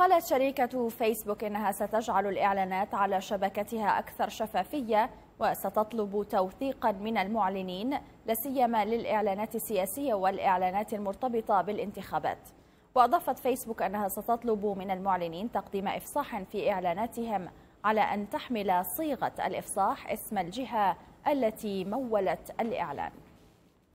قالت شركة فيسبوك إنها ستجعل الإعلانات على شبكتها أكثر شفافية وستطلب توثيقا من المعلنين لسيما للإعلانات السياسية والإعلانات المرتبطة بالانتخابات وأضافت فيسبوك أنها ستطلب من المعلنين تقديم إفصاح في إعلاناتهم على أن تحمل صيغة الإفصاح اسم الجهة التي مولت الإعلان